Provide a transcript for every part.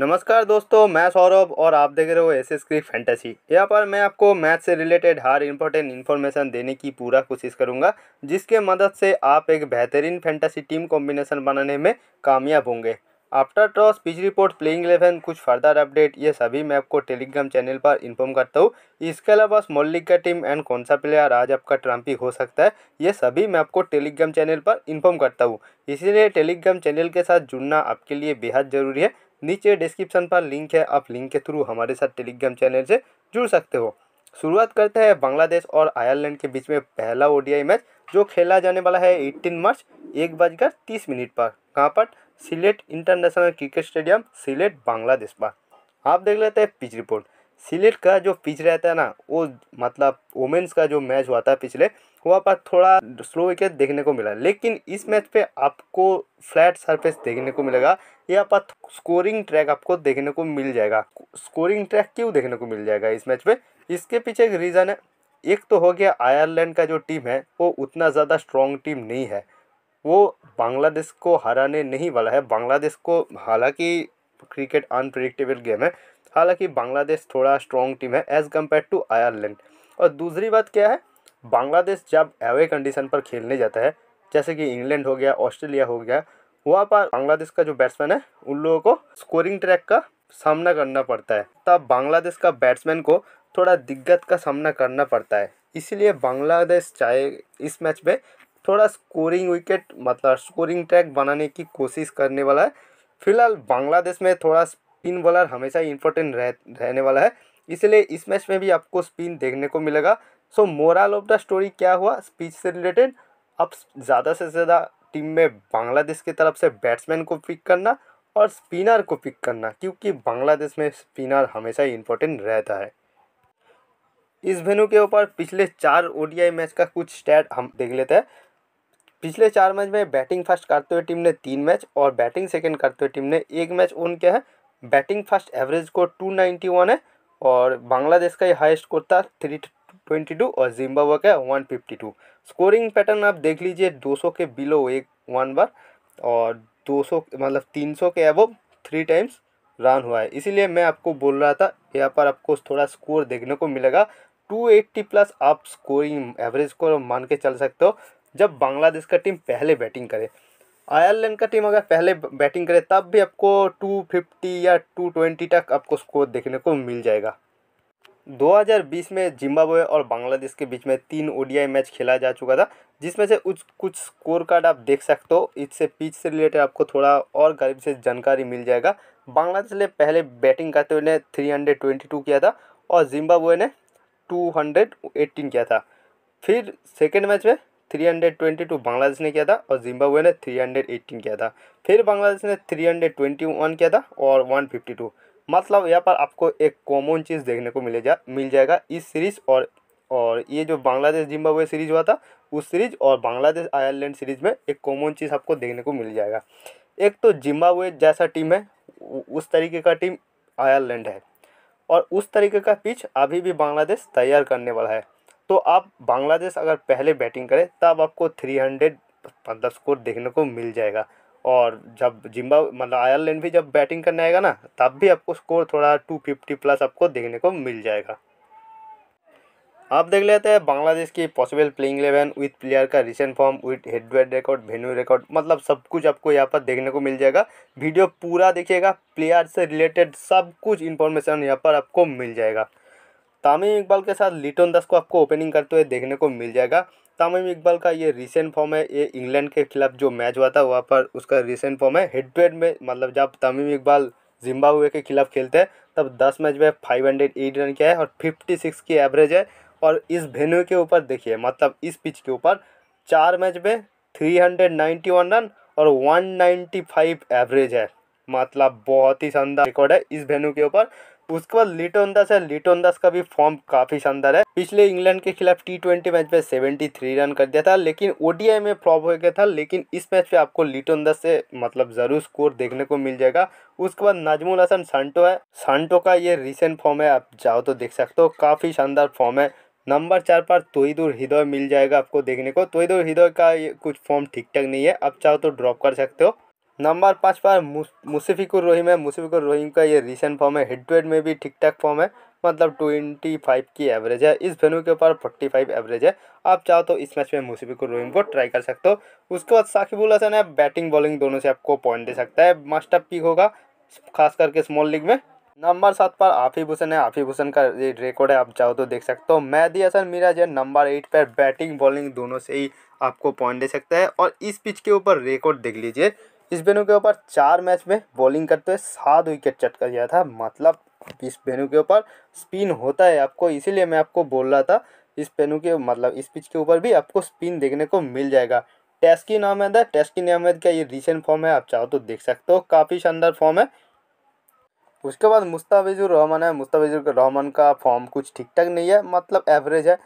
नमस्कार दोस्तों मैं सौरभ और आप देख रहे हो एस एस क्री फैंटेसी यहाँ पर मैं आपको मैथ से रिलेटेड हर इम्पोर्टेंट इन्फॉर्मेशन देने की पूरा कोशिश करूँगा जिसके मदद से आप एक बेहतरीन फैंटेसी टीम कॉम्बिनेशन बनाने में कामयाब होंगे after toss pitch report playing eleven कुछ फर्दर अपडेट ये सभी मैं आपको टेलीग्राम चैनल पर इन्फॉर्म करता हूँ इसके अलावा स्मॉल लीग का टीम एंड कौन सा प्लेयर आज आपका ट्रम्पी हो सकता है ये सभी मैं आपको टेलीग्राम चैनल पर इन्फॉर्म करता हूँ इसीलिए टेलीग्राम चैनल के साथ जुड़ना आपके लिए बेहद ज़रूरी है नीचे डिस्क्रिप्शन पर लिंक है आप लिंक के थ्रू हमारे साथ टेलीग्राम चैनल से जुड़ सकते हो शुरुआत करते हैं बांग्लादेश और आयरलैंड के बीच में पहला ओडीआई मैच जो खेला जाने वाला है 18 मार्च एक बजकर तीस मिनट पर कहाँ पर Sylhet international cricket stadium Sylhet Bangladesh पर आप देख लेते हैं पिच रिपोर्ट सिलेट का जो पिच रहता है ना वो मतलब वोमेंस का जो मैच हुआ था पिछले वहाँ पर थोड़ा स्लो विकेट देखने को मिला लेकिन इस मैच पे आपको फ्लैट सरफेस देखने को मिलेगा यहाँ पर स्कोरिंग ट्रैक आपको देखने को मिल जाएगा स्कोरिंग ट्रैक क्यों देखने को मिल जाएगा इस मैच पे इसके पीछे एक रीज़न है एक तो हो गया आयरलैंड का जो टीम है वो उतना ज़्यादा स्ट्रॉन्ग टीम नहीं है वो बांग्लादेश को हराने नहीं वाला है बांग्लादेश को हालांकि क्रिकेट अनप्रिडिक्टेबल गेम है हालांकि बांग्लादेश थोड़ा स्ट्रॉन्ग टीम है एज़ कम्पेयर टू आयरलैंड और दूसरी बात क्या है बांग्लादेश जब एवे कंडीशन पर खेलने जाता है जैसे कि इंग्लैंड हो गया ऑस्ट्रेलिया हो गया वहाँ पर बांग्लादेश का जो बैट्समैन है उन लोगों को स्कोरिंग ट्रैक का सामना करना पड़ता है तब बांग्लादेश का बैट्समैन को थोड़ा दिक्कत का सामना करना पड़ता है इसीलिए बांग्लादेश चाहे इस मैच में थोड़ा स्कोरिंग विकेट मतलब स्कोरिंग ट्रैक बनाने की कोशिश करने वाला है फिलहाल बांग्लादेश में थोड़ा स्पिन बॉलर हमेशा इंपॉर्टेंट रह, रहने वाला है इसलिए इस मैच में भी आपको स्पिन देखने को मिलेगा so moral of the story क्या हुआ स्पीच से रिलेटेड अब ज़्यादा से ज़्यादा टीम में बांग्लादेश की तरफ से बैट्समैन को पिक करना और स्पिनर को पिक करना क्योंकि बांग्लादेश में स्पिनर हमेशा इम्पोर्टेंट रहता है इस वेन्यू के ऊपर पिछले चार ओ मैच का कुछ स्टैट हम देख लेते हैं पिछले चार मैच में बैटिंग फर्स्ट करते हुए टीम ने तीन मैच और बैटिंग सेकंड करते हुए टीम ने एक मैच ओन किया है बैटिंग फास्ट एवरेज को 291 है और बांग्लादेश का ये हाईएस्ट स्कोर था थ्री ट्वेंटी टू और जिम्बाब्वे का one fifty two scoring pattern आप देख लीजिए दो सौ के बिलो एक वन बार और दो सौ मतलब तीन सौ के अबव थ्री टाइम्स रन हुआ है इसीलिए मैं आपको बोल रहा था यहाँ पर आपको थोड़ा स्कोर देखने को मिलेगा 280 प्लस आप स्कोरिंग एवरेज को मान के चल सकते हो जब बांग्लादेश का टीम पहले बैटिंग करे आयरलैंड का टीम अगर पहले बैटिंग करे तब भी आपको 250 या 220 तक आपको स्कोर देखने को मिल जाएगा 2020 में जिम्बाब्वे और बांग्लादेश के बीच में तीन ओडीआई मैच खेला जा चुका था जिसमें से कुछ कुछ स्कोर कार्ड आप देख सकते हो इससे पिच से रिलेटेड आपको थोड़ा और करीब से जानकारी मिल जाएगा बांग्लादेश ने पहले बैटिंग करते हुए थ्री 322 किया था और जिम्बाब्वे ने टू किया था फिर सेकेंड मैच में three hundred twenty two Bangladesh ने किया था और जिम्बाब्वे ने थ्री हंड्रेड एट्टीन किया था फिर बांग्लादेश ने थ्री हंड्रेड ट्वेंटी वन किया था और वन फिफ्टी टू मतलब यहाँ पर आपको एक कॉमन चीज़ देखने को मिले जा मिल जाएगा इस सीरीज़ और और ये जो बांग्लादेश जिम्बाब्वे सीरीज हुआ था उस सीरीज और बांग्लादेश आयरलैंड सीरीज में एक कॉमन चीज़ आपको देखने को मिल जाएगा एक तो जिम्बाब्वे जैसा टीम है उस तरीके का टीम आयरलैंड है और उस तरीके का पिच अभी भी बांग्लादेश तैयार करने वाला है तो आप बांग्लादेश अगर पहले बैटिंग करें तब आपको थ्री हंड्रेड मतलब स्कोर देखने को मिल जाएगा और जब जिम्बा मतलब आयरलैंड भी जब बैटिंग करने आएगा ना तब भी आपको स्कोर थोड़ा टू फिफ्टी प्लस आपको देखने को मिल जाएगा आप देख लेते हैं बांग्लादेश की possible playing eleven with player का recent form with head to record venue record मतलब सब कुछ आपको यहाँ पर देखने को मिल जाएगा वीडियो पूरा देखिएगा प्लेयर से रिलेटेड सब कुछ इन्फॉर्मेशन यहाँ पर आपको मिल जाएगा तामिम इकबाल के साथ लिटन दास को आपको ओपनिंग करते हुए देखने को मिल जाएगा तामिम इकबाल का ये रिसेंट फॉर्म है ये इंग्लैंड के खिलाफ जो मैच हुआ था वहाँ पर उसका रिसेंट फॉर्म है हेड टू हेड में मतलब जब तामिम इकबाल जिम्बाब्वे के खिलाफ खेलते हैं तब 10 मैच में फाइव एट रन किया है और 56 की एवरेज है और इस वेन्यू के ऊपर देखिए मतलब इस पिच के ऊपर चार मैच में वन रन और फाइव एवरेज है मतलब बहुत ही शानदार रिकॉर्ड है इस वेन्यू के ऊपर उसके बाद लिटोन दास है लिटोन दास का भी फॉर्म काफी शानदार है पिछले इंग्लैंड के खिलाफ टी ट्वेंटी मैच में सेवेंटी थ्री रन कर दिया था लेकिन ओडीआई में फ्लॉप हो गया था लेकिन इस मैच पे आपको लिटोन दास से मतलब जरूर स्कोर देखने को मिल जाएगा उसके बाद नाजमुल हसन सांटो है सांटो का ये रिसेंट फॉर्म है आप जाओ तो देख सकते हो काफी शानदार फॉर्म है नंबर चार पर तोईदुर हृदय मिल जाएगा आपको देखने को तोईदुर हृदय का ये कुछ फॉर्म ठीक ठाक नहीं है आप चाहो तो ड्रॉप कर सकते हो नंबर पाँच पर मुशफ़िकुर रहीम है मुशफ़िकुर रहीम का ये रिसेंट फॉर्म है हेड टू हेड में भी ठीक ठाक फॉर्म है मतलब ट्वेंटी फाइव की एवरेज है इस वेन्यू के ऊपर फोर्टी फाइव एवरेज है आप चाहो तो इस मैच में मुशफ़िकुर रहीम को ट्राई कर सकते हो उसके बाद साकिबुल हसन है बैटिंग बॉलिंग दोनों से आपको पॉइंट दे सकता है मास्टर पिक होगा खास करके स्मॉल लीग में नंबर सात पर आफिफ हुसैन है आफिफ हुसैन का ये रिकॉर्ड है आप चाहो तो देख सकते हो मैदी हसन मिराज है नंबर एट पर बैटिंग बॉलिंग दोनों से ही आपको पॉइंट दे सकता है और इस पिच के ऊपर रिकॉर्ड देख लीजिए इस बेनू के ऊपर चार मैच में बॉलिंग करते हुए सात विकेट चटका दिया था मतलब इस वेन्यू के ऊपर स्पिन होता है आपको इसीलिए मैं आपको बोल रहा था इस पेनू के मतलब इस पिच के ऊपर भी आपको स्पिन देखने को मिल जाएगा टेस्किन अहमद है टेस्किन अहमद का ये रिसेंट फॉर्म है आप चाहो तो देख सकते हो काफ़ी शानदार फॉर्म है उसके बाद मुस्ताफिजुर रहमान है मुस्ताफिजुर रहमान का फॉर्म कुछ ठीक ठाक नहीं है मतलब एवरेज है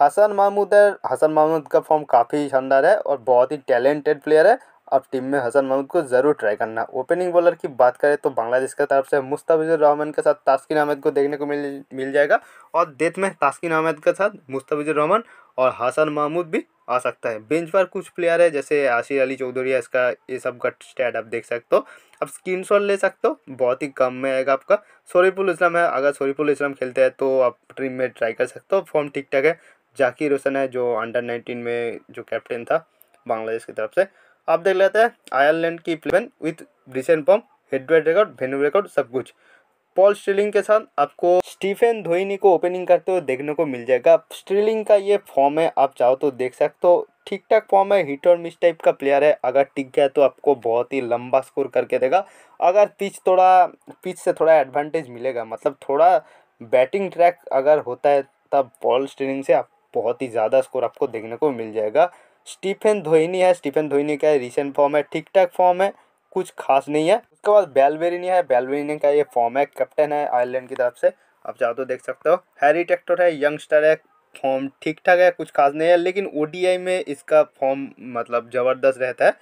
हसन महमूद है हसन महमूद का फॉर्म काफ़ी शानदार है और बहुत ही टैलेंटेड प्लेयर है अब टीम में हसन महमूद को ज़रूर ट्राई करना ओपनिंग बॉलर की बात करें तो बांग्लादेश की तरफ से मुस्तफिजुर रहमान के साथ तास्किन अहमद को देखने को मिल मिल जाएगा और डेथ में तास्किन अहमद के साथ मुस्तफिजुर रहमान और हसन महमूद भी आ सकता है बेंच पर कुछ प्लेयर है जैसे आशिर अली चौधरी है इसका ये सब का स्टैट आप देख सकते हो आप स्क्रीन शॉट ले सकते हो बहुत ही कम में आएगा आपका सोरीपुल इस्लाम है अगर सोरीपुल इस्लाम खेलते हैं तो आप टीम में ट्राई कर सकते हो फॉर्म ठीक ठाक है जाकिर हुसैन है जो अंडर नाइनटीन में जो कैप्टन था बांग्लादेश की तरफ से आप देख लेते हैं आयरलैंड की इलेवन विथ ब्रिसेन पम हेडवेड रिकॉर्ड वेन्यू रिकॉर्ड सब कुछ पॉल स्ट्रीलिंग के साथ आपको स्टीफन धोनी को ओपनिंग करते हुए देखने को मिल जाएगा स्ट्रीलिंग का ये फॉर्म है आप चाहो तो देख सकते हो ठीक ठाक फॉर्म है हिट और मिस टाइप का प्लेयर है अगर टिक गया तो आपको बहुत ही लंबा स्कोर करके देगा अगर पिच थोड़ा पिच से थोड़ा एडवांटेज मिलेगा मतलब थोड़ा बैटिंग ट्रैक अगर होता है तब पॉल स्ट्रीलिंग से आप बहुत ही ज़्यादा स्कोर आपको देखने को मिल जाएगा स्टीफन धोइनी है स्टीफन धोइनी का रिसेंट फॉर्म है ठीक ठाक फॉर्म है कुछ खास नहीं है उसके बाद बेलवेरिनी है बेलवेरिनी का ये फॉर्म है कैप्टन है आयरलैंड की तरफ से आप चाहो तो देख सकते हो हैरी टेक्टर है यंगस्टर है फॉर्म ठीक ठाक है कुछ खास नहीं है लेकिन ओ में इसका फॉर्म मतलब ज़बरदस्त रहता है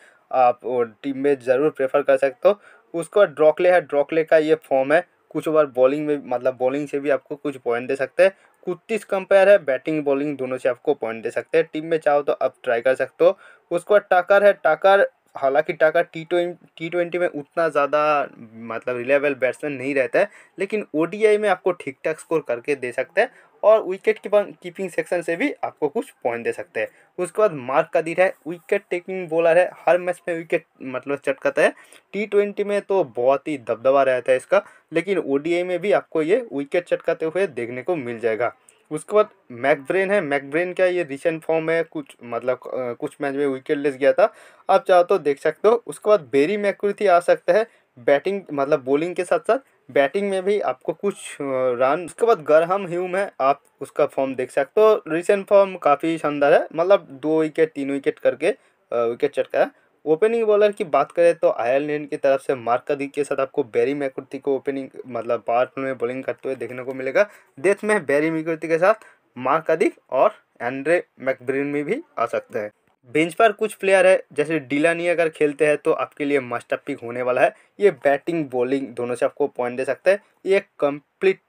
आप टीम में ज़रूर प्रेफर कर सकते हो उसके बाद ड्रॉकले है ड्रॉकले का ये फॉर्म है कुछ ओवर बॉलिंग में मतलब बॉलिंग से भी आपको कुछ पॉइंट दे सकते हैं कुत्तीस कंपेयर है बैटिंग बॉलिंग दोनों से आपको पॉइंट दे सकते हैं टीम में चाहो तो आप ट्राई कर सकते हो उसके बाद टाकर है टाकर हालांकि टाका टी टी ट्वेंटी में उतना ज़्यादा मतलब रिलेबल बैट्समैन नहीं रहता है लेकिन ओ में आपको ठीक ठाक स्कोर करके दे सकते हैं और विकेट कीपिंग सेक्शन से भी आपको कुछ पॉइंट दे सकते हैं उसके बाद मार्क कदीर है विकेट टेकिंग बॉलर है हर मैच में विकेट मतलब चटकाता है टी ट्वेंटी में तो बहुत ही दबदबा रहता है इसका लेकिन आई में भी आपको ये विकेट चटकाते हुए देखने को मिल जाएगा उसके बाद मैकब्रेन है मैकब्रेन का ये रिसेंट फॉर्म है कुछ मतलब कुछ मैच में विकेट लेस गया था आप चाहो तो देख सकते हो उसके बाद बेरी मैक्री आ सकता है बैटिंग मतलब बॉलिंग के साथ साथ बैटिंग में भी आपको कुछ रन उसके बाद गरहम ह्यूम है आप उसका फॉर्म देख सकते हो तो रिसेंट फॉर्म काफ़ी शानदार है मतलब दो विकेट तीन विकेट करके विकेट चटका है ओपनिंग बॉलर की बात करें तो आयरलैंड की तरफ से मार्क कदी के साथ आपको बैरी मैकुर्ती को ओपनिंग मतलब पार्ट में बॉलिंग करते हुए देखने को मिलेगा डेथ में बैरी मैकुर्ती के साथ मार्क अधिक और एंड्रे मैकब्रिन में भी आ सकते हैं बेंच पर कुछ प्लेयर है जैसे डिलानी अगर खेलते हैं तो आपके लिए मस्ट पिक होने वाला है ये बैटिंग बॉलिंग दोनों से आपको पॉइंट दे सकता है ये एक कम्प्लीट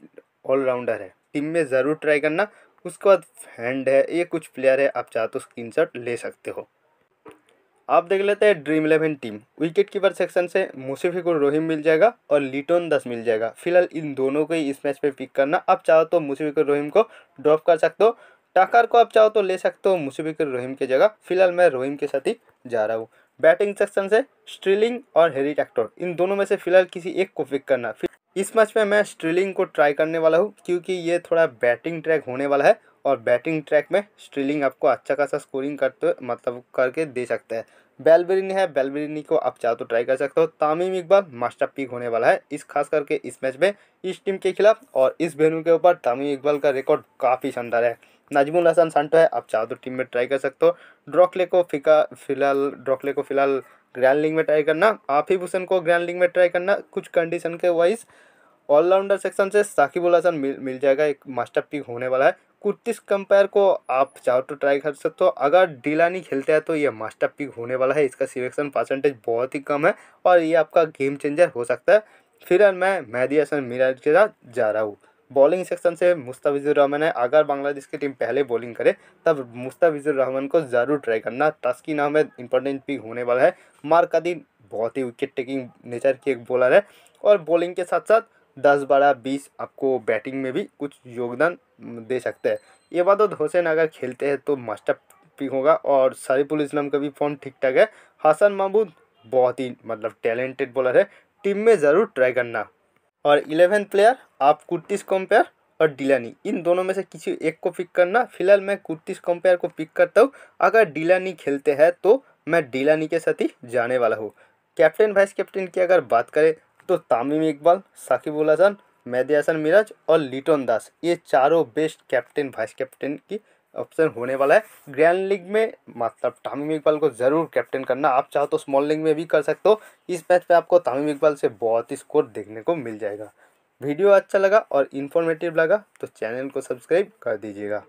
ऑलराउंडर है टीम में ज़रूर ट्राई करना उसके बाद हैंड है ये कुछ प्लेयर है आप चाहते तो स्क्रीन ले सकते हो आप देख लेते हैं Dream eleven team wicket keeper section से को रोहिम मिल जाएगा और लिटोन दस मिल जाएगा फिलहाल इन दोनों को ही इस मैच पे पिक करना आप चाहो तो को रोहिम को ड्रॉप कर सकते हो टाकर को आप चाहो तो ले सकते हो मुशफिकर रोहिम की जगह फिलहाल मैं रोहिम के साथ ही जा रहा हूँ बैटिंग सेक्शन से स्ट्रिलिंग और हेरी टैक्टर इन दोनों में से फिलहाल किसी एक को पिक करना इस मैच में मैं स्ट्रिलिंग को ट्राई करने वाला हूँ क्योंकि ये थोड़ा बैटिंग ट्रैक होने वाला है और बैटिंग ट्रैक में स्ट्रीलिंग आपको अच्छा खासा स्कोरिंग करते मतलब करके दे सकता है बेलबेरिन है बेलबेरिनी को आप चाहो तो ट्राई कर सकते हो तामीम इकबाल मास्टर पिक होने वाला है इस खास करके इस मैच में इस टीम के खिलाफ और इस वेन्यू के ऊपर तामीम इकबाल का रिकॉर्ड काफ़ी शानदार है नाजमुल हसन सन्टो है आप चाहो तो टीम में ट्राई कर सकते हो ड्रॉकले को फिका फिलहाल ड्रॉकले को फिलहाल ग्रैंड लीग में ट्राई करना आफिफ हुसैन को ग्रैंड लीग में ट्राई करना कुछ कंडीशन के वाइज ऑलराउंडर सेक्शन से साकिबुल हसन मिल मिल जाएगा एक मास्टर पिक होने वाला है कुर्तिस कंपेयर को आप चाहो तो ट्राई कर सकते हो अगर डीलानी खेलते हैं तो ये मास्टर पिक होने वाला है इसका सिलेक्शन परसेंटेज बहुत ही कम है और ये आपका गेम चेंजर हो सकता है फिर मैं मेहदी हसन मिराज के साथ जा रहा हूँ बॉलिंग सेक्शन से मुस्ताफिजुर रहमान है अगर बांग्लादेश की टीम पहले बॉलिंग करे तब मुस्ताफिजुर रहमान को ज़रूर ट्राई करना तस्की नाम है इंपॉर्टेंट पिक होने वाला है मार्क बहुत ही विकेट टेकिंग नेचर की एक बॉलर है और बॉलिंग के साथ साथ दस बारह बीस आपको बैटिंग में भी कुछ योगदान दे सकते हैं ये बात और तो हुसैन अगर खेलते हैं तो मास्टर पिक होगा और सरीफुल इस्लाम का भी फॉर्म ठीक ठाक है हसन महमूद बहुत ही मतलब टैलेंटेड बॉलर है टीम में ज़रूर ट्राई करना और इलेवन प्लेयर आप कुर्तीस कॉम्पेयर और डिलानी इन दोनों में से किसी एक को पिक करना फिलहाल मैं कुर्तीस कॉम्पेयर को पिक करता हूँ अगर डिलानी खेलते हैं तो मैं डिलानी के साथ ही जाने वाला हूँ कैप्टन वाइस कैप्टन की अगर बात करें तो तामिम इकबाल सकिबुल हसन मेहदी हसन मिराज और लिटन दास ये चारों बेस्ट कैप्टन वाइस कैप्टन की ऑप्शन होने वाला है ग्रैंड लीग में मतलब तामिम इकबाल को ज़रूर कैप्टन करना आप चाहो तो स्मॉल लीग में भी कर सकते हो इस मैच में आपको तामिम इकबाल से बहुत ही स्कोर देखने को मिल जाएगा वीडियो अच्छा लगा और इन्फॉर्मेटिव लगा तो चैनल को सब्सक्राइब कर दीजिएगा